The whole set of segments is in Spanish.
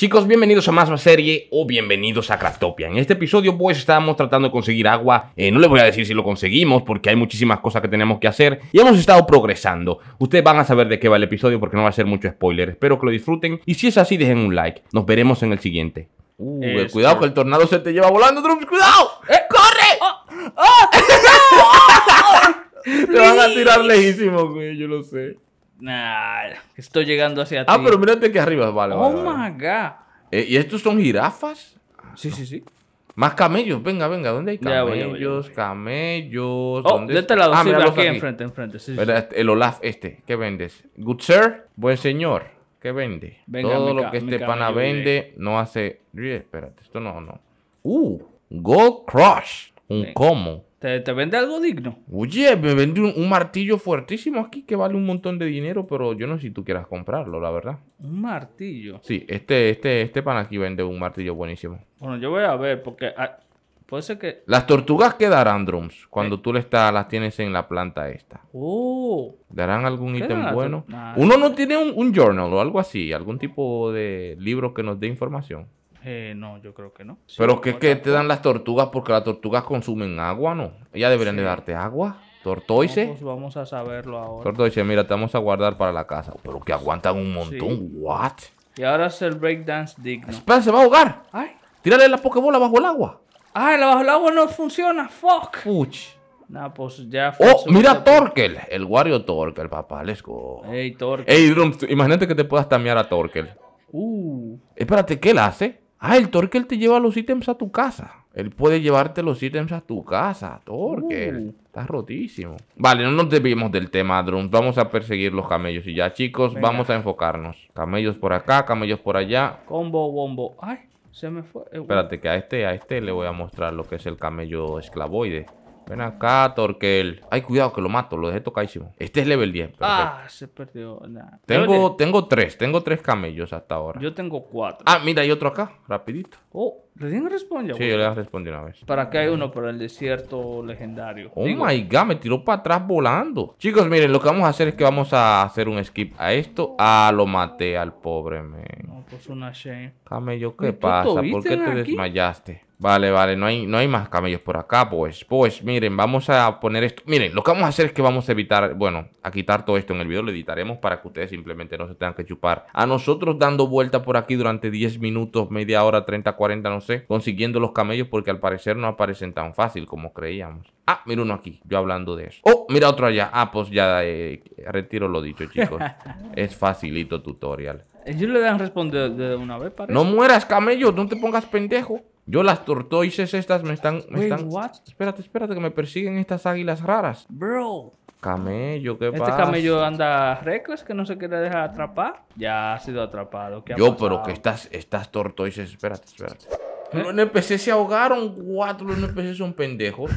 Chicos, bienvenidos a más serie o bienvenidos a Craftopia. En este episodio pues estábamos tratando de conseguir agua, eh, no les voy a decir si lo conseguimos porque hay muchísimas cosas que tenemos que hacer y hemos estado progresando. Ustedes van a saber de qué va el episodio porque no va a ser mucho spoiler, espero que lo disfruten y si es así dejen un like. Nos veremos en el siguiente. Uh, eh, cuidado que el tornado se te lleva volando, Trump. cuidado. Eh. ¡Corre! Oh. ¡Ah, te van a tirar lejísimo, güey, yo lo sé. Nah, estoy llegando hacia ah, ti. Ah, pero mírate aquí arriba, vale. Oh my god. Eh, ¿Y estos son jirafas? Sí, sí, sí. Más camellos, venga, venga, ¿dónde hay camellos? Camellos, Camellos. Oh, ¿dónde de este lado, ah, sí, aquí, aquí, enfrente, enfrente. Sí, el Olaf este, ¿qué vendes? Good sir, buen señor, ¿qué vende? Venga, Todo lo que este pana vende no hace. Espérate, esto no, no. Uh, Gold Crush, un como te, vende algo digno. Oye, me vende un, martillo fuertísimo aquí que vale un montón de dinero, pero yo no sé si tú quieras comprarlo, la verdad. ¿Un martillo? Sí, este, este, este pan aquí vende un martillo buenísimo. Bueno, yo voy a ver, porque ah, Puede ser que. Las tortugas quedarán, darán drums cuando eh. tú le las tienes en la planta esta. Oh. ¿Darán algún ítem bueno? Uno no tiene un, journal o algo así, algún tipo de libro que nos dé información. Eh, no, yo creo que no. Pero que, que te dan las tortugas porque las tortugas consumen agua, ¿no? Ellas deberían de darte agua. Tortoise. Pues vamos a saberlo ahora. Tortoise, mira, te vamos a guardar para la casa. Pero que aguantan un montón. What? Y ahora es el breakdance digno. Espera, se va a ahogar. Ay. Tírale la pokebola bajo el agua. Ay, la bajo el agua no funciona. Fuck. Puch. Nah, pues ya Oh, mira Torkel, el Wario Torkel, papá, let's go. Ey, Torkel. Ey, Drums, imagínate que te puedas tamear a Torkel. Uh. Espérate, ¿qué le hace? Ah, el Torkel te lleva los ítems a tu casa. Él puede llevarte los ítems a tu casa, Torque. Uh. Está rotísimo. Vale, no nos debimos del tema, Drum. Vamos a perseguir los camellos. Y ya, chicos, vamos a enfocarnos. Camellos por acá, camellos por allá. Combo, bombo. Ay, se me fue. Eh, Espérate, que a este, a este le voy a mostrar lo que es el camello esclavoide. Ven acá, Torquel. Ay, cuidado que lo mato, lo dejé tocadísimo. Este es level 10. Ah, se perdió. Tengo, tengo tres, tengo tres camellos hasta ahora. Yo tengo cuatro. Ah, mira, hay otro acá, rapidito. Oh, ¿le que Sí, yo le respondí una vez. ¿Para qué hay uno para el desierto legendario? Oh my god, me tiró para atrás volando. Chicos, miren, lo que vamos a hacer es que vamos a hacer un skip a esto. Ah, lo maté al pobre, men. No, pues una shame. Camello, ¿qué pasa? ¿Por qué te desmayaste? Vale, vale, no hay, no hay más camellos por acá, pues. Pues miren, vamos a poner esto. Miren, lo que vamos a hacer es que vamos a evitar, bueno, a quitar todo esto en el video, lo editaremos para que ustedes simplemente no se tengan que chupar. A nosotros dando vuelta por aquí durante 10 minutos, media hora, 30, 40, no sé, consiguiendo los camellos porque al parecer no aparecen tan fácil como creíamos. Ah, mira uno aquí, yo hablando de eso. Oh, mira otro allá. Ah, pues ya eh, retiro lo dicho, chicos. es facilito tutorial. Ellos le dan responder de una vez, No mueras, camello, no te pongas pendejo. Yo las tortoises estas me están... Me están... Espérate, espérate, que me persiguen estas águilas raras. Bro. Camello, ¿qué este pasa? Este camello anda reckless, que no se quiere dejar atrapar. Ya ha sido atrapado. Yo, pero que estas, estás tortoises... Espérate, espérate. Los NPC se ahogaron. Cuatro los NPC son pendejos.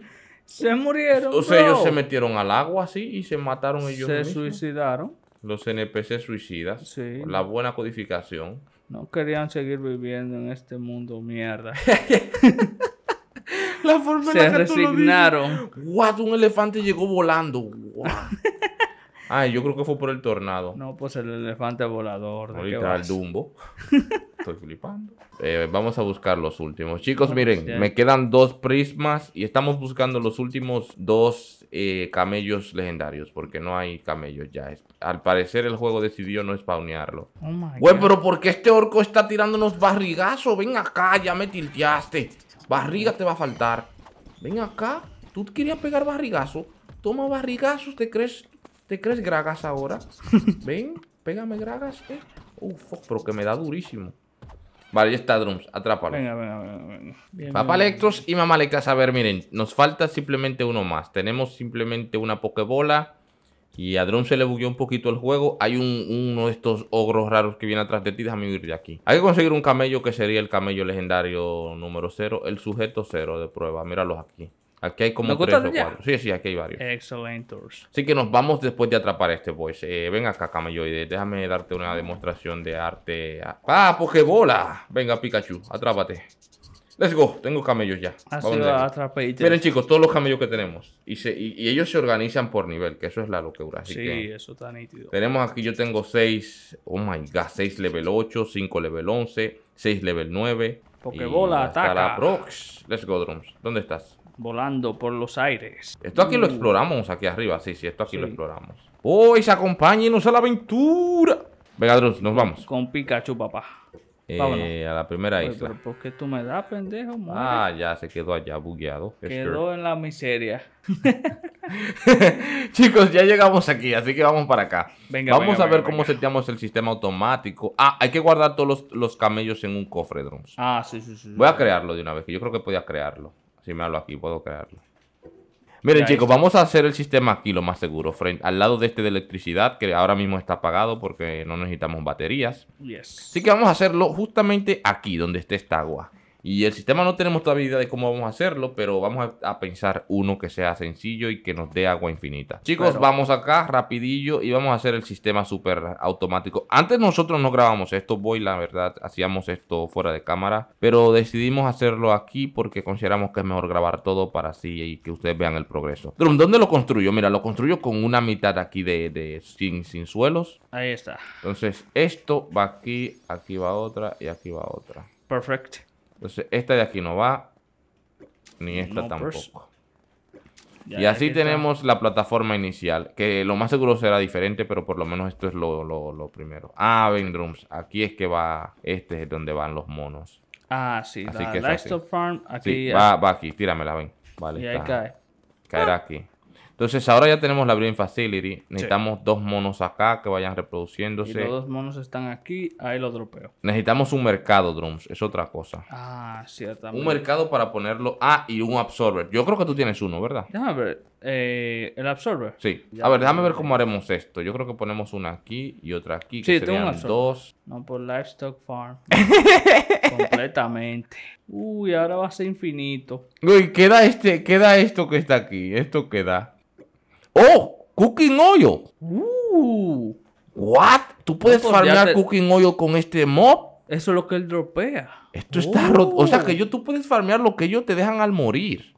se murieron, O sea, ellos se metieron al agua así y se mataron ellos Se suicidaron. Los NPC suicidas. Sí. la buena codificación. No querían seguir viviendo en este mundo mierda. la forma Se que resignaron. Tú lo What, un elefante llegó volando. What? Ah, yo creo que fue por el tornado. No, pues el elefante volador. ¿de el Dumbo. Estoy flipando. Eh, vamos a buscar los últimos. Chicos, miren, me quedan dos prismas y estamos buscando los últimos dos eh, camellos legendarios porque no hay camellos ya. Al parecer el juego decidió no spawnearlo. Oh Güey, pero ¿por qué este orco está tirándonos barrigazo? Ven acá, ya me tilteaste. Barriga te va a faltar. Ven acá. ¿Tú querías pegar barrigazo? Toma barrigazos, ¿te crees ¿Te crees Gragas ahora? Ven, pégame Gragas, eh. pero que me da durísimo. Vale, ya está, Drums, atrápalo. Venga, venga, venga. Papá Electros y Mamá a ver, miren, nos falta simplemente uno más. Tenemos simplemente una Pokébola. Y a Drums se le bugueó un poquito el juego. Hay uno de estos ogros raros que viene atrás de ti. Déjame ir de aquí. Hay que conseguir un camello que sería el camello legendario número 0. El sujeto 0 de prueba. Míralos aquí. Aquí hay como tres o cuatro. Sí, sí, aquí hay varios. Excelentors. Así que nos vamos después de atrapar a este, pues. Eh, ven acá, camelloide. Déjame darte una demostración de arte. ¡Ah, Pokébola! Venga, Pikachu, atrápate. Let's go. Tengo camellos ya. Así Miren, chicos, todos los camellos que tenemos. Y, y, ellos se organizan por nivel, que eso es la locura. Así sí, eso está nítido. Tenemos aquí, yo tengo seis Oh my god, 6 level 8, 5 level 11, 6 level 9. Pokébola, ataca. la Prox. Let's go, Drums. ¿Dónde estás? volando por los aires. Esto aquí lo uh. exploramos, aquí arriba, sí, sí, esto aquí lo exploramos. Uy, ¡Oh, se acompáñenos a la aventura! Venga, Drums nos vamos. Con Pikachu, papá. Eh, a la primera isla. ¿por qué tú me das, pendejo? Ah, ya se quedó allá bugueado. Quedó en la miseria. Chicos, ya llegamos aquí, así que vamos para acá. Venga, vamos a ver cómo seteamos el sistema automático. Ah, hay que guardar todos los, camellos en un cofre, Drums. Ah, sí, sí, sí. Voy a crearlo de una vez, que yo creo que podía crearlo. Si me hablo aquí, puedo crearlo. Miren, chicos, vamos a hacer el sistema aquí lo más seguro, frente, al lado de este de electricidad, que ahora mismo está apagado porque no necesitamos baterías. Yes. Así que vamos a hacerlo justamente aquí, donde esté esta agua. Y el sistema no tenemos todavía idea de cómo vamos a hacerlo, pero vamos a, pensar uno que sea sencillo y que nos dé agua infinita. Chicos, vamos acá rapidillo y vamos a hacer el sistema súper automático. Antes nosotros no grabamos esto, voy la verdad, hacíamos esto fuera de cámara, pero decidimos hacerlo aquí porque consideramos que es mejor grabar todo para así y que ustedes vean el progreso. ¿dónde lo construyo? Mira, lo construyo con una mitad aquí de, sin, sin suelos. Ahí está. Entonces, esto va aquí, aquí va otra y aquí va otra. Perfecto. Entonces, esta de aquí no va, ni esta tampoco. y así tenemos la plataforma inicial, que lo más seguro será diferente, pero por lo menos esto es lo, lo, primero. Ah, Vendrooms, aquí es que va, este es donde van los monos. Ah, sí, así la que Farm, aquí. va, va, aquí, tíramela, ven. Vale, y cae. Caerá aquí. Entonces ahora ya tenemos la Breeding Facility. Necesitamos dos monos acá que vayan reproduciéndose. Y los dos monos están aquí, ahí los dropeo. Necesitamos un mercado, Drums. Es otra cosa. Ah, ciertamente. Un mercado para ponerlo. Ah, y un absorber. Yo creo que tú tienes uno, ¿verdad? Déjame ver. Eh, el absorber. Sí. a ver, déjame ver cómo haremos esto. Yo creo que ponemos una aquí y otra aquí. sí, tengo un dos. No, por Livestock Farm. Completamente. Uy, ahora va a ser infinito. Uy, queda este, queda esto que está aquí. Esto queda. Oh, cooking oil. Uh. What? ¿Tú puedes farmear cooking oil con este mob? Eso es lo que él dropea. Esto está roto. O sea que uh. yo, tú puedes farmear lo que ellos te dejan al morir.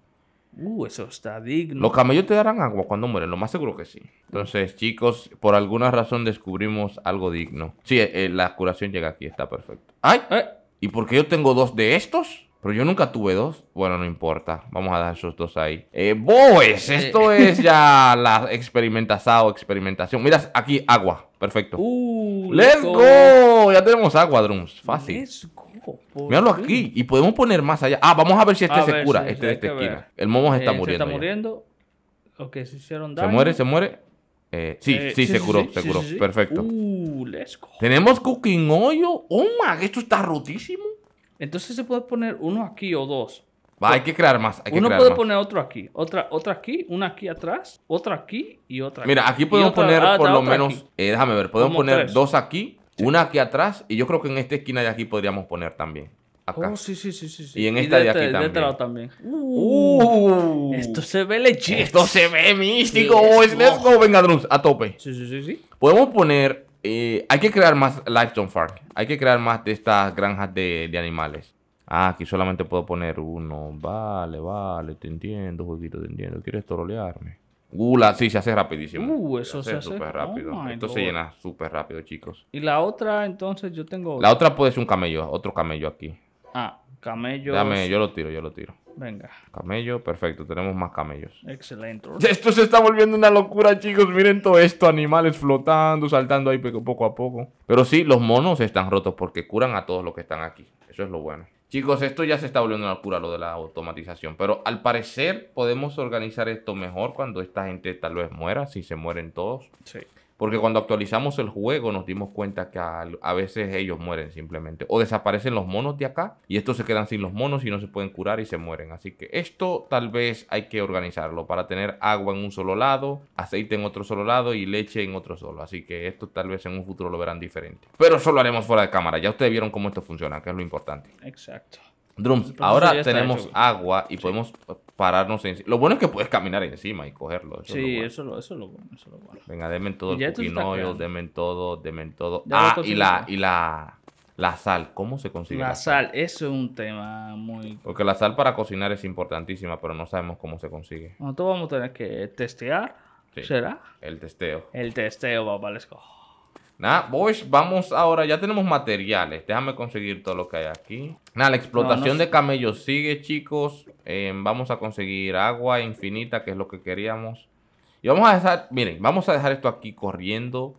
Uh, eso está digno. Los camellos te darán agua cuando mueren, lo más seguro que sí. Entonces, chicos, por alguna razón descubrimos algo digno. Sí, eh, eh, la curación llega aquí, está perfecto. ¡Ay! Eh. ¿Y por qué yo tengo dos de estos? Pero yo nunca tuve dos. Bueno, no importa. Vamos a dar esos dos ahí. Eh, boys, esto es ya la experimentación, experimentación. Mira, aquí agua. Perfecto. Uh, let's go. Ya tenemos agua, Drums. Fácil. Let's go. Míralo aquí. Y podemos poner más allá. Ah, vamos a ver si este se cura. este de esta esquina. El momo eh, está muriendo. Se está muriendo. se hicieron daño. Se muere, se muere. Eh, sí, eh, sí, se curó, se curó. Perfecto. Uh, let's go. Tenemos cooking hoyo. Oh, mag, esto está rotísimo. Entonces se puede poner uno aquí o dos. Va, hay que crear más. Hay que uno puede poner otro aquí, otra, otra aquí, una aquí atrás, otra aquí y otra aquí. Mira, aquí podemos poner ah, por lo menos, eh, déjame ver, podemos poner dos aquí, una aquí atrás y yo creo que en esta esquina de aquí podríamos poner también. Acá. Oh, sí, sí, sí, sí. Y en esta de, este, aquí este también. Uh. esto se ve leche. Esto se ve místico, Let's oh, go, oh. Venga, Drums, a tope. Sí, sí, sí, sí. Podemos poner eh, hay que crear más Lifestone Farm. Hay que crear más de estas granjas de, animales. Ah, aquí solamente puedo poner uno. Vale, vale, te entiendo, jueguito, te entiendo. ¿Quieres torolearme? Uh, la, sí, se hace rapidísimo. Uh, eso se hace súper rápido. Oh Esto se llena súper rápido, chicos. Y la otra, entonces, yo tengo... La otra puede ser un camello, otro camello aquí. Ah, Camello, Dame, yo lo tiro, yo lo tiro. Venga. Camello, perfecto, tenemos más camellos. Excelente. Esto se está volviendo una locura, chicos. Miren todo esto, animales flotando, saltando ahí poco a poco. Pero sí, los monos están rotos porque curan a todos los que están aquí. Eso es lo bueno. Chicos, esto ya se está volviendo una locura lo de la automatización, pero al parecer podemos organizar esto mejor cuando esta gente tal vez muera, si se mueren todos. Sí. Porque cuando actualizamos el juego nos dimos cuenta que a, veces ellos mueren simplemente. O desaparecen los monos de acá y estos se quedan sin los monos y no se pueden curar y se mueren. Así que esto tal vez hay que organizarlo para tener agua en un solo lado, aceite en otro solo lado y leche en otro solo. Así que esto tal vez en un futuro lo verán diferente. Pero eso lo haremos fuera de cámara. Ya ustedes vieron cómo esto funciona, que es lo importante. Exacto. Drums, ahora tenemos agua y podemos pararnos encima. Lo bueno es que puedes caminar encima y cogerlo. sí, eso, eso, es lo bueno, eso es lo bueno. Venga, denme todo el Deme denme todo, denme todo. ah, y la, y la, la sal, ¿cómo se consigue? La, sal? eso es un tema muy... Porque la sal para cocinar es importantísima, pero no sabemos cómo se consigue. Nosotros vamos a tener que testear, ¿será? El testeo. El testeo, papá, les cojo. Nada, boys, vamos ahora, ya tenemos materiales. Déjame conseguir todo lo que hay aquí. Nada, la explotación de camellos sigue, chicos. Em, vamos a conseguir agua infinita, que es lo que queríamos. Y vamos a dejar, miren, vamos a dejar esto aquí corriendo.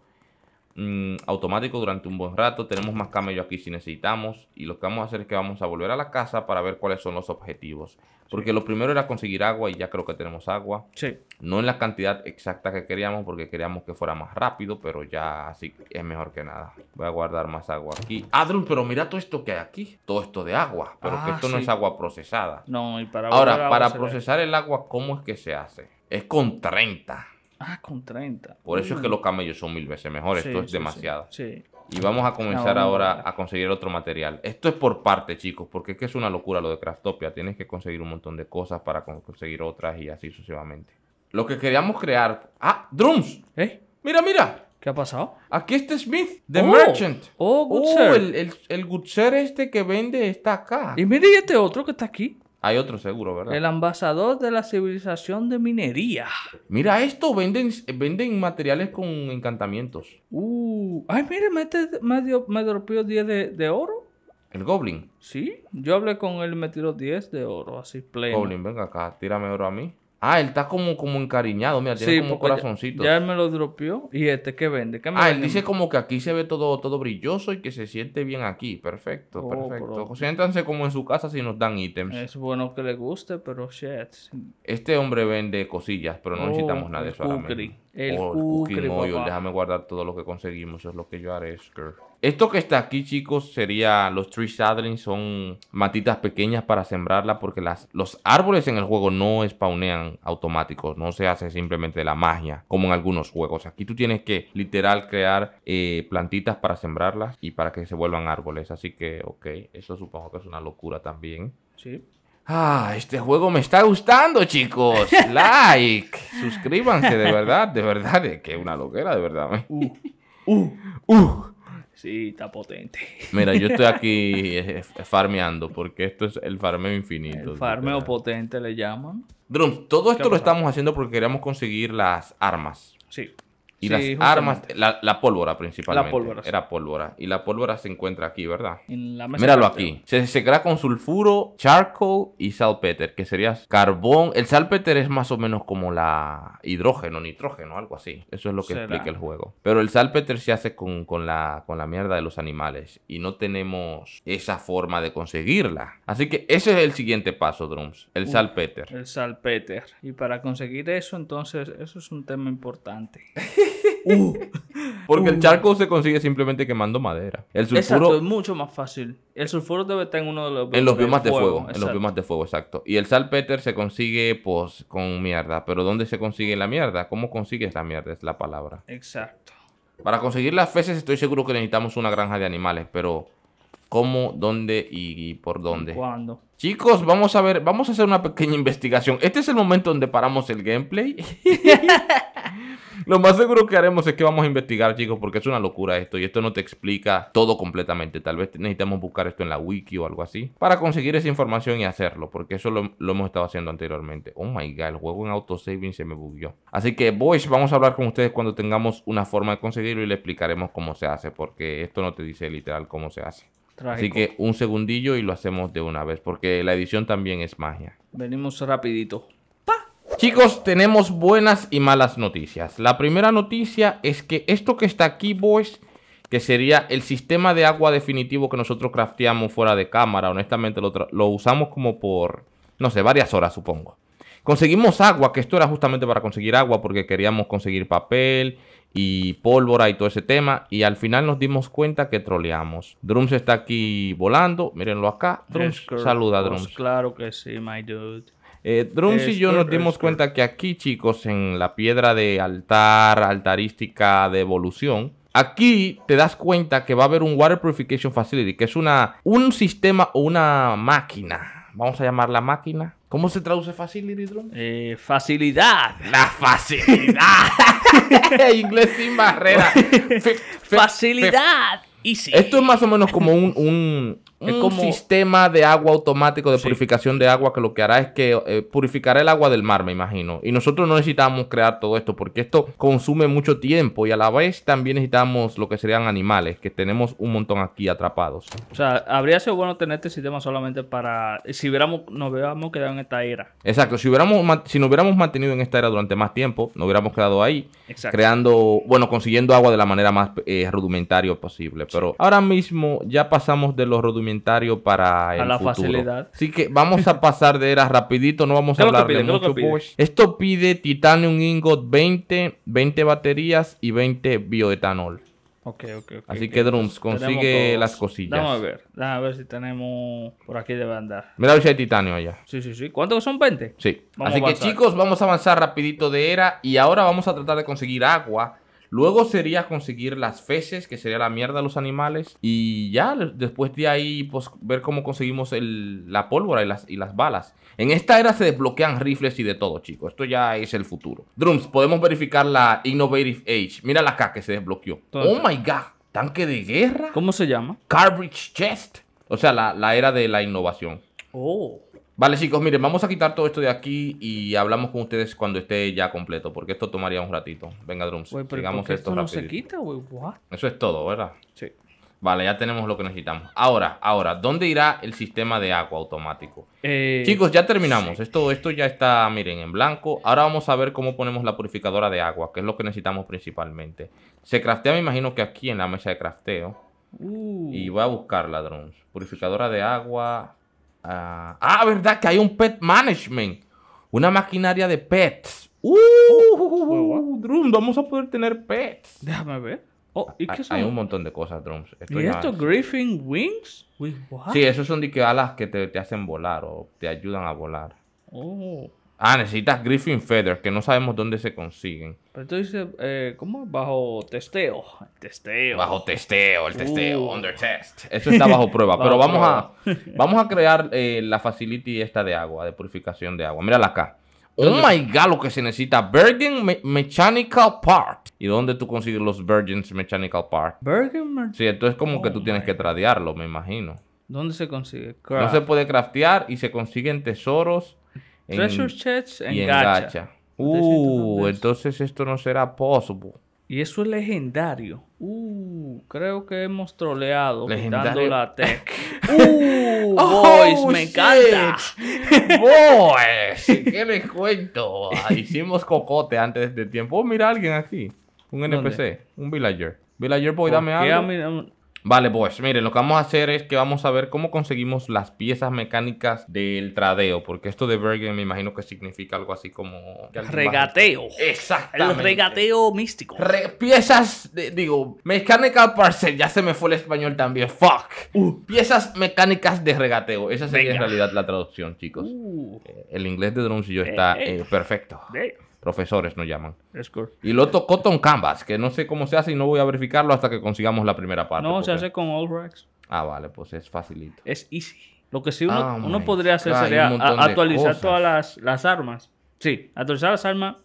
Mm, automático durante un buen rato. Tenemos más camello aquí si necesitamos. Y lo que vamos a hacer es que vamos a volver a la casa para ver cuáles son los objetivos. Porque lo primero era conseguir agua y ya creo que tenemos agua. Sí. No en la cantidad exacta que queríamos porque queríamos que fuera más rápido, pero ya así es mejor que nada. Voy a guardar más agua aquí. Adrun, pero mira todo esto que hay aquí. Todo esto de agua. Pero que ah, esto no es agua procesada. No, y para... Ahora, para procesar el agua, ¿cómo es que se hace? Es con 30. Ah, con 30. Por eso es que mm. los camellos son mil veces mejores. Esto es demasiado. Sí, y vamos a comenzar ahora a conseguir otro material. Esto es por parte, chicos, porque es que es una locura lo de Craftopia. Tienes que conseguir un montón de cosas para conseguir otras y así sucesivamente. Lo que queríamos crear. ¡Ah! ¡Drums! ¿Eh? mira! ¿Qué ha pasado? Aquí está Smith, The oh, Merchant. Oh, oh el, el, Good Sir este que vende está acá. Y mira este otro que está aquí. Hay otro seguro, ¿verdad? El ambasador de la civilización de minería. Mira esto, venden, venden materiales con encantamientos. Uh, ay, mire, me, medio me dropeó 10 de, de, oro. ¿El Goblin? Sí, yo hablé con él y me tiró 10 de oro, así pleno. Goblin, venga acá, tírame oro a mí. Ah, él está como, como encariñado, mira, tiene un como corazoncito. Ya, ya, me lo dropió ¿Y este que vende? ah, él dice como que aquí se ve todo, todo brilloso y que se siente bien aquí. Perfecto, oh, perfecto. Siéntanse como en su casa si nos dan ítems. Es bueno que le guste, pero shit. Este hombre vende cosillas, pero no necesitamos oh, nada de eso ahora mismo. El oh, Déjame guardar todo lo que conseguimos. es lo que yo haré, Esto que está aquí, chicos, sería los tree saddlings. Son matitas pequeñas para sembrarla porque las, los árboles en el juego no spawnean automáticos. No se hace simplemente la magia, como en algunos juegos. Aquí tú tienes que literal crear eh, plantitas para sembrarlas y para que se vuelvan árboles. Así que, ok, eso supongo que es una locura también. Sí. Ah, este juego me está gustando, chicos. Like, suscríbanse, de verdad, de verdad, es eh, que es una loquera, de verdad. Eh. Uh, uh, uh, uh. Sí, está potente. Mira, yo estoy aquí eh, farmeando, porque esto es el farmeo infinito. El farmeo potente le llaman. Drum, todo esto lo estamos haciendo porque queremos conseguir las armas. Sí. Y las armas, la, pólvora principalmente. La pólvora. Era pólvora. Y la pólvora se encuentra aquí, ¿verdad? Míralo aquí. Se, secará con sulfuro, charcoal y salpeter, que sería carbón. El salpeter es más o menos como la hidrógeno, nitrógeno, algo así. Eso es lo que explica el juego. Pero el salpeter se hace con, la, con la mierda de los animales. Y no tenemos esa forma de conseguirla. Así que ese es el siguiente paso, Drums. El salpeter. El salpeter. Y para conseguir eso, entonces, eso es un tema importante. Uh. porque el uh. charco se consigue simplemente quemando madera. El sulfuro, exacto, es mucho más fácil. El sulfuro debe estar en uno de los en los biomas de fuego, en los biomas de fuego, exacto. Y el salpeter se consigue pues con mierda, pero ¿dónde se consigue la mierda? ¿Cómo consigues la mierda? Es la palabra. Exacto. Para conseguir las feces estoy seguro que necesitamos una granja de animales, pero ¿cómo, dónde y, por dónde? ¿Cuándo? Chicos, vamos a ver, vamos a hacer una pequeña investigación. Este es el momento donde paramos el gameplay Lo más seguro que haremos es que vamos a investigar, chicos, porque es una locura esto y esto no te explica todo completamente. Tal vez necesitamos buscar esto en la wiki o algo así para conseguir esa información y hacerlo, porque eso lo, hemos estado haciendo anteriormente. Oh my god, el juego en autosaving se me bugueó. Así que, boys, vamos a hablar con ustedes cuando tengamos una forma de conseguirlo y le explicaremos cómo se hace, porque esto no te dice literal cómo se hace. Así que un segundillo y lo hacemos de una vez, porque la edición también es magia. Venimos rapidito. Chicos, tenemos buenas y malas noticias. La primera noticia es que esto que está aquí, boys, que sería el sistema de agua definitivo que nosotros crafteamos fuera de cámara, honestamente lo, usamos como por, no sé, varias horas supongo. Conseguimos agua, que esto era justamente para conseguir agua porque queríamos conseguir papel y pólvora y todo ese tema. Y al final nos dimos cuenta que troleamos. Drums está aquí volando, mírenlo acá. Drums, saluda Drums. claro que sí, my dude. Eh, Drums y yo este, nos dimos este. cuenta que aquí, chicos, en la piedra de altar, altarística de evolución, Aquí te das cuenta que va a haber un Water Purification Facility, que es una, un sistema o una máquina. Vamos a llamarla máquina. ¿Cómo se traduce facility, Drone? Eh, facilidad. La facilidad. Inglés sin barrera. facilidad. Easy. Esto es más o menos como un es un mm, sistema de agua automático, de purificación de agua, que lo que hará es que eh, purificará el agua del mar, me imagino. Y nosotros no necesitamos crear todo esto, porque esto consume mucho tiempo y a la vez también necesitamos lo que serían animales, que tenemos un montón aquí atrapados. O sea, habría sido bueno tener este sistema solamente para si hubiéramos, nos hubiéramos quedado en esta era. Exacto, si, hubiéramos, si nos hubiéramos mantenido en esta era durante más tiempo, nos hubiéramos quedado ahí, creando, bueno, consiguiendo agua de la manera más eh, rudimentaria posible. Pero ahora mismo ya pasamos de los rudimentarios para la facilidad. Así que vamos a pasar de era rapidito, no vamos a hablar de mucho Esto pide titanium ingot 20, 20 baterías y 20 bioetanol. Ok, ok, Así que Drums, consigue las cosillas. Vamos a ver, a ver si tenemos por aquí de andar. Mira la de titanio allá. Sí, sí, sí. ¿Cuántos son 20? Sí. Así que chicos, vamos a avanzar rapidito de era y ahora vamos a tratar de conseguir agua Luego sería conseguir las feces, que sería la mierda de los animales. Y ya, después de ahí, pues ver cómo conseguimos la pólvora y las, y las balas. En esta era se desbloquean rifles y de todo, chicos. Esto ya es el futuro. Drums, podemos verificar la Innovative Age. Mira la acá que se desbloqueó. oh my god. Tanque de guerra. ¿Cómo se llama? Carbridge Chest. O sea, la, la era de la innovación. Oh. Vale, chicos, miren, vamos a quitar todo esto de aquí y hablamos con ustedes cuando esté ya completo, porque esto tomaría un ratito. Venga, Drums, esto, rápido no se quita, Eso es todo, ¿verdad? Sí. Vale, ya tenemos lo que necesitamos. Ahora, ahora, ¿dónde irá el sistema de agua automático? Eh, chicos, ya terminamos. Esto, esto ya está, miren, en blanco. Ahora vamos a ver cómo ponemos la purificadora de agua, que es lo que necesitamos principalmente. Se craftea, me imagino que aquí en la mesa de crafteo. Uh. Y voy a buscarla, drums Purificadora de agua. Ah, ah, ¿verdad? Que hay un pet management. Una maquinaria de pets. ¡Uh! Oh, uh, uh vamos a poder tener pets. Déjame ver. Oh, hay un montón de cosas, Drums. ¿Y estos Griffin Wings? sí, esos son de que alas que te, te hacen volar o te ayudan a volar. Oh. Ah, necesitas Griffin Feather, que no sabemos dónde se consiguen. Pero tú dices, eh, ¿cómo? Bajo testeo. Testeo. Bajo testeo, el testeo, uh. under test. Eso está bajo prueba. pero vamos a, vamos a crear eh, la facility esta de agua, de purificación de agua. Mírala acá. Oh my god, lo que se necesita. Bergen Mechanical Part. ¿Y dónde tú consigues los Virgin Mechanical Part? Bergen Sí, entonces como que tú oh tienes que tradearlo, me imagino. ¿Dónde se consigue? No se puede craftear y se consiguen tesoros en, Treasure Chest en, Gacha. Uh, entonces esto no será posible. Y eso es legendario. Uh, creo que hemos troleado dando la tech. uh, oh, boys, me encanta. boys, ¿qué les cuento? Ah, hicimos cocote antes de tiempo. Oh, mira alguien aquí. Un NPC, un villager. Villager boy, dame algo. Ah, Vale, pues miren, lo que vamos a hacer es que vamos a ver cómo conseguimos las piezas mecánicas del tradeo, porque esto de Bergen me imagino que significa algo así como... Regateo. Exacto. El regateo místico. piezas, de, digo, mechanical parcel, ya se me fue el español también, fuck. Uh. Piezas mecánicas de regateo, esa sería en realidad la traducción, chicos. Uh. Eh, el inglés de Drones y yo está eh, eh. perfecto. Profesores nos llaman. Y lo otro, Cotton Canvas, que no sé cómo se hace y no voy a verificarlo hasta que consigamos la primera parte. No, se hace con All Rags Ah, vale, pues es facilito. Es easy. Lo que sí uno, ah, uno podría hacer sería actualizar todas las, las, armas. Sí, actualizar las armas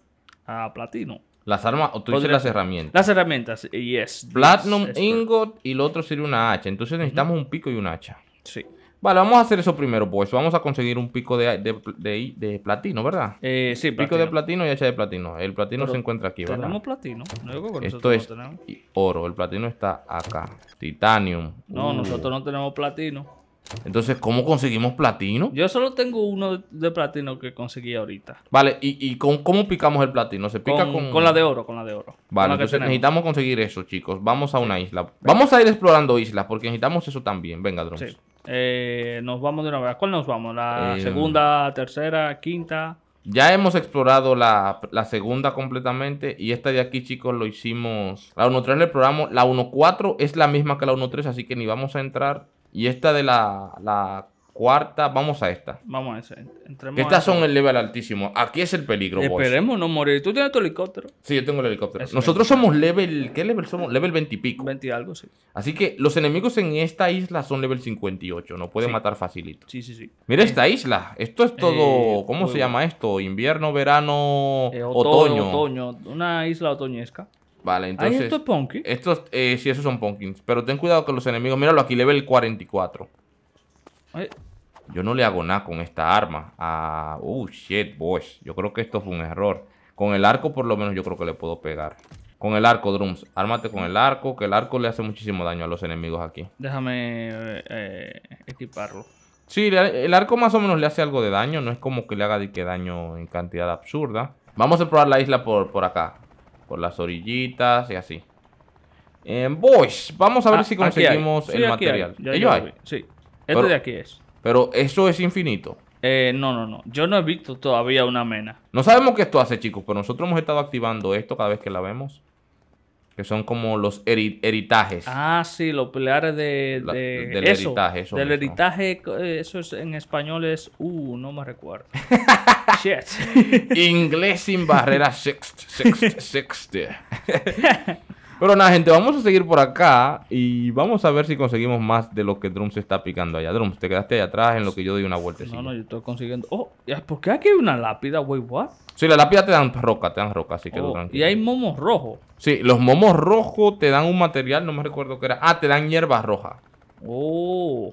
a platino. Las armas, o tú dices las herramientas. Las herramientas, yes. Platinum, ingot y lo otro sería una hacha. Entonces necesitamos un pico y una hacha. Sí. Vale, vamos a hacer eso primero, pues. Vamos a conseguir un pico de, de, platino, ¿verdad? Eh, sí, Pico de platino y hacha de platino. El platino se encuentra aquí, ¿verdad? Tenemos platino. No Esto es oro. El platino está acá. Titanium. No, uh. nosotros no tenemos platino. Entonces, ¿cómo conseguimos platino? Yo solo tengo uno de platino que conseguí ahorita. Vale, ¿y, con, cómo picamos el platino? ¿Se pica con, con... la de oro, con la de oro. Vale, entonces necesitamos conseguir eso, chicos. Vamos a una isla. Vamos a ir explorando islas porque necesitamos eso también. Venga, drones. Sí. Eh, nos vamos de una vez. cuál nos vamos? ¿La eh, segunda, tercera, quinta? Ya hemos explorado la, segunda completamente y esta de aquí, chicos, lo hicimos. La 1.3 la programa. La 1.4 es la misma que la 1.3, así que ni vamos a entrar. Y esta de la, la cuarta. Vamos a esta. Vamos a esa. Estas son el level altísimo. Aquí es el peligro, Esperemos no morir. ¿Tú tienes tu helicóptero? Sí, yo tengo el helicóptero. Nosotros somos level. ¿Qué level somos? Level 20 y pico. 20 y algo, sí. Así que los enemigos en esta isla son level 58. No pueden matar facilito. Sí, sí, sí. Mira esta isla. Esto es todo. Eh, ¿Cómo se llama esto? Invierno, verano, eh, otoño. otoño. Una isla otoñesca. Vale, entonces. esto es ponkins. Estos, eh, sí, esos son punkins. Pero ten cuidado con los enemigos. Míralo aquí, level 44. Ay, yo no le hago nada con esta arma. Ah, oh, shit, boys. Yo creo que esto fue un error. Con el arco por lo menos yo creo que le puedo pegar. Con el arco, Drums. Ármate con el arco, que el arco le hace muchísimo daño a los enemigos aquí. Déjame eh, equiparlo. Sí, el arco más o menos le hace algo de daño. No es como que le haga de que daño en cantidad absurda. Vamos a probar la isla por, por acá. Por las orillitas y así. Eh, boys, vamos a ver ah, si conseguimos el material. Ellos hay. Sí. Este de aquí es. Pero eso es infinito. Eh, no, no, no. Yo no he visto todavía una mena. No sabemos qué esto hace, chicos, pero nosotros hemos estado activando esto cada vez que la vemos. Que son como los heritajes. Ah, sí, los pilares de, del heritaje. Eso del heritaje, eh, eso es en español es... Uh, no me recuerdo. Shit. Inglés sin barreras. Sexte, Pero nada, gente, vamos a seguir por acá y vamos a ver si conseguimos más de lo que drums está picando allá. drums te quedaste allá atrás en lo que yo doy una vuelta No, no, yo estoy consiguiendo. Oh, ¿por qué aquí hay una lápida, güey? ¿What? Sí, la lápida te dan roca, te dan roca, así que oh, Y hay momos rojos. Sí, los momos rojos te dan un material, no me recuerdo qué era. Ah, te dan hierbas rojas. Oh.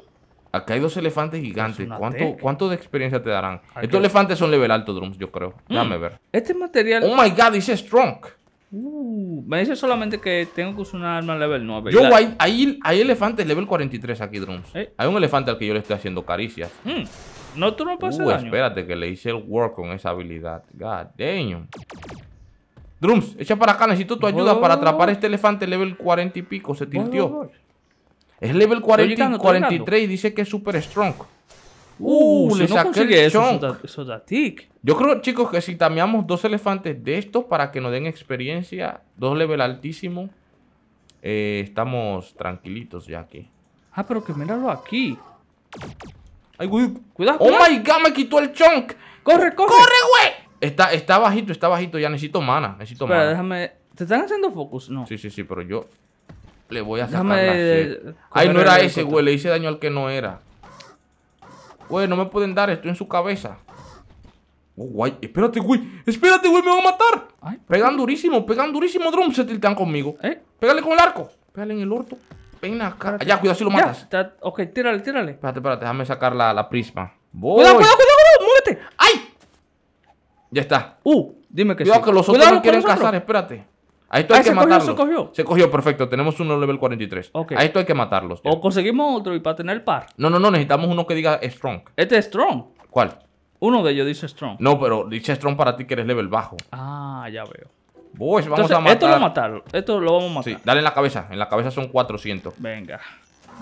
Acá hay dos elefantes gigantes. ¿Cuánto, ¿Cuánto, de experiencia te darán? Estos elefantes son level alto, Drums, yo creo. Mm. Déjame ver. Este material. Oh my god, dice Strong. Uh, me dice solamente que tengo que usar una arma level 9. Yo, hay, hay, elefantes level 43 aquí, Drums. Eh. Hay un elefante al que yo le estoy haciendo caricias. Hmm, no, tú no puedes uh, espérate, que le hice el work con esa habilidad. God damn. Drums, echa para acá. Necesito tu ayuda para atrapar este elefante level 40 y pico. Se tintió. es level 43 y dice que es super strong. Uh, uh no consigue eso, eso da, Yo creo, chicos, que si tameamos dos elefantes de estos para que nos den experiencia, dos level altísimo, eh, estamos tranquilitos ya aquí. Ah, pero que míralo aquí. Ay, güey. Cuidado, Oh my god, me quitó el chunk. Corre, corre. Corre, güey. Está, está bajito, está bajito. Ya necesito mana. Necesito Espera, déjame. ¿Te están haciendo focus? No. Sí, sí, sí, pero yo le voy a sacar la Ay, no era ese, güey. Le hice daño al que no era. Güey, no me pueden dar, estoy en su cabeza. Oh, guay. Espérate, güey. Espérate, güey, me van a matar. pegan durísimo, pegan durísimo, drum. Se tiltean conmigo. ¿Eh? Pégale con el arco. Pégale en el orto. Venga cara. Allá, cuidado si lo matas. Ya, ok, tírale, tírale. Espérate, espérate, déjame sacar la, la prisma. Voy. Cuidado, cuidado, cuidado, cuidado, muévete. ¡Ay! Ya está. Uh, dime que cuidado, que los otros quieren cazar, espérate. A esto hay ah, se Cogió, se cogió. perfecto. Tenemos uno level 43. Ok. A esto hay que matarlos. O conseguimos otro y para tener par. No, no, no. Necesitamos uno que diga strong. Este es strong. ¿Cuál? Uno de ellos dice strong. No, pero dice strong para ti que eres level bajo. Ah, ya veo. Boys, vamos a matar. Esto lo Esto lo vamos a matar. Sí, dale en la cabeza. En la cabeza son 400. Venga.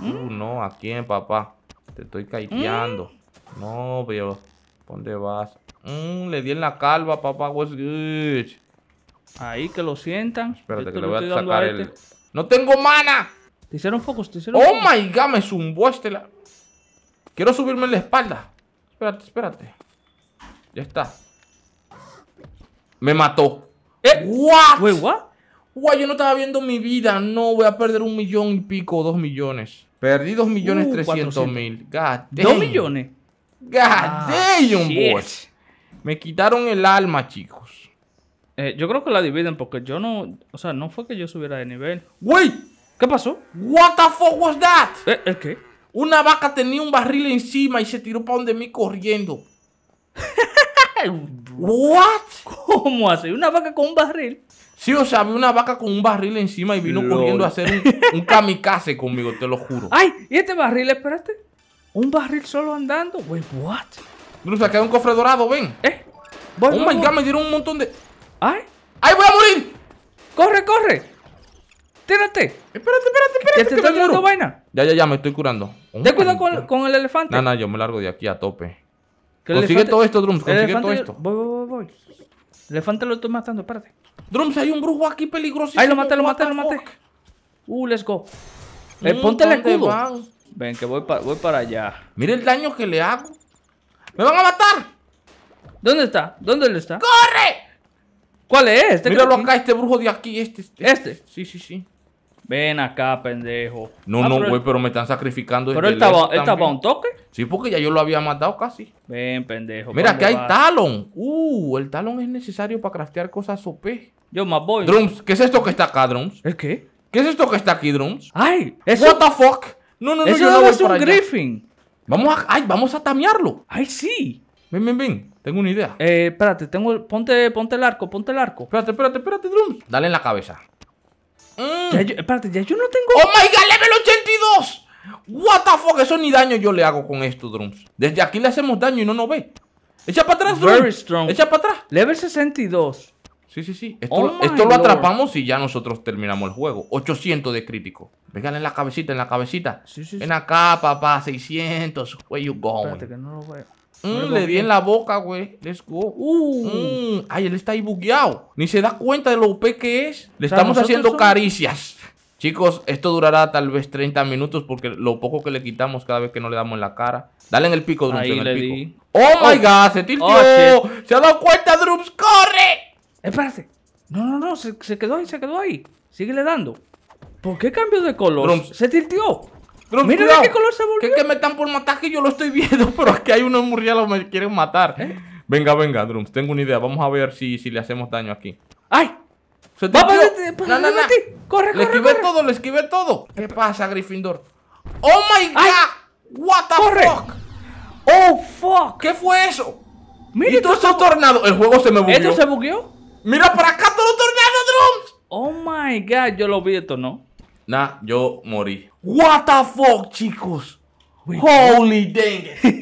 Uh, no, ¿a quién, papá? Te estoy caiteando. Mm. No, pero. ¿Dónde vas? Mm, le di en la calva, papá. What's good? Ahí, que lo sientan. Espérate, que le voy a sacar este. el... ¡No tengo mana! Te hicieron focus, te hicieron ¡Oh, my God! Me zumbó este la... Quiero subirme en la espalda. Espérate, espérate. Ya está. Me mató. ¿Eh? ¿What? Wait, what? yo no estaba viendo mi vida. No, voy a perder un millón y pico, dos millones. Perdí dos uh, millones trescientos mil. ¿Dos millones? God ah, damn, boy. Me quitaron el alma, chicos. Eh, yo creo que la dividen porque yo no... O sea, no fue que yo subiera de nivel. ¡Wey! ¿Qué pasó? What the fuck was that? ¿Eh? ¿El qué? Una vaca tenía un barril encima y se tiró para donde mí corriendo. What? ¿Cómo así? ¿Una vaca con un barril? Sí, o sea, había una vaca con un barril encima y vino corriendo a hacer un, kamikaze conmigo, te lo juro. Ay, ¿y este barril? Espérate. Un barril solo andando. Wey, what? no se hay un cofre dorado, ven. Eh. Voy, oh me dieron un montón de. ¡Ay! ¡Ay, voy a morir! ¡Corre, corre! ¡Tírate! Espérate, espérate, espérate. ¿Ya te estás vaina? Ya, ya, ya, me estoy curando. ¡De cuidado con, el elefante. No, no, yo me largo de aquí a tope. Consigue todo esto, Drums. Consigue todo esto. Voy, voy, voy, voy. El elefante lo estoy matando, espérate. Drums, hay un brujo aquí peligroso. Ahí lo maté, lo maté, lo maté. Uh, let's go. Mm, eh, ponte el escudo. Ven, que voy, voy para allá. Mira el daño que le hago. ¡Me van a matar! ¿Dónde está? ¿Dónde él está? ¡Corre! ¿Cuál es? Este Míralo acá, este brujo de aquí, este, este, este. Sí, sí, sí. Ven acá, pendejo. No, ah, no, güey, pero, me están sacrificando. Pero él estaba, un toque. Sí, porque ya yo lo había matado casi. Ven, pendejo. Mira, que hay talón. Uh, el talón es necesario para craftear cosas OP. Yo más voy. Drums, ¿qué es esto que está acá, Drums? ¿El qué? ¿Qué es esto que está aquí, Drums? ¡Ay! es ¿What the fuck? No, no, no, eso no un Griffin. Vamos a, ay, vamos a tamearlo. ¡Ay, sí! Ven, ven, ven. Tengo una idea. Eh, espérate, tengo el... ponte, ponte el arco, ponte el arco. Espérate, espérate, espérate, Drums. Dale en la cabeza. Mm. espérate, ya yo no tengo. ¡Oh my god, level 82! ¡What the fuck! Eso ni daño yo le hago con esto, Drums. Desde aquí le hacemos daño y no nos ve. Echa para atrás, Very Strong. Echa para atrás. Level 62. Sí, sí, sí. Esto, oh lo atrapamos y ya nosotros terminamos el juego. 800 de crítico. Vengan en la cabecita, en la cabecita. Sí, sí, Ven acá, papá. 600. Where you going? Espérate que no lo veo. Mm, le di en la boca, güey. Let's go. Uh. Ay, él está ahí bugueado. Ni se da cuenta de lo OP que es. Le estamos haciendo caricias. Chicos, esto durará tal vez 30 minutos porque lo poco que le quitamos cada vez que no le damos en la cara. Dale en el pico, Drums, en el Oh, my oh. god, se tiltió oh, se ha dado cuenta, Drums, corre. Espérate. No, no, no, se, quedó ahí, se quedó ahí. sigue le dando. ¿Por qué cambió de color? Drums. Se tiltió Mira qué color se volvió. Que, que, me están por matar, que yo lo estoy viendo, pero aquí hay unos murciélagos que me quieren matar. ¿Eh? Venga, venga, Drums, tengo una idea. Vamos a ver si, si le hacemos daño aquí. ¡Ay! Se te No, no, no. ¡Corre, Le corre, esquivé todo, le esquivé todo. ¿Qué pasa, Gryffindor? ¡Oh, my God! ¡What the fuck! ¡Oh, fuck! ¿Qué fue eso? Mira, ¿Y todo esto tornado? El juego se me bugueó. ¿Esto se bugueó? ¡Mira para acá todo tornado, Drums! ¡Oh, my God! Yo lo vi esto, ¿no? Nah, yo morí. What the fuck, chicos? Wait, Holy what? dang it.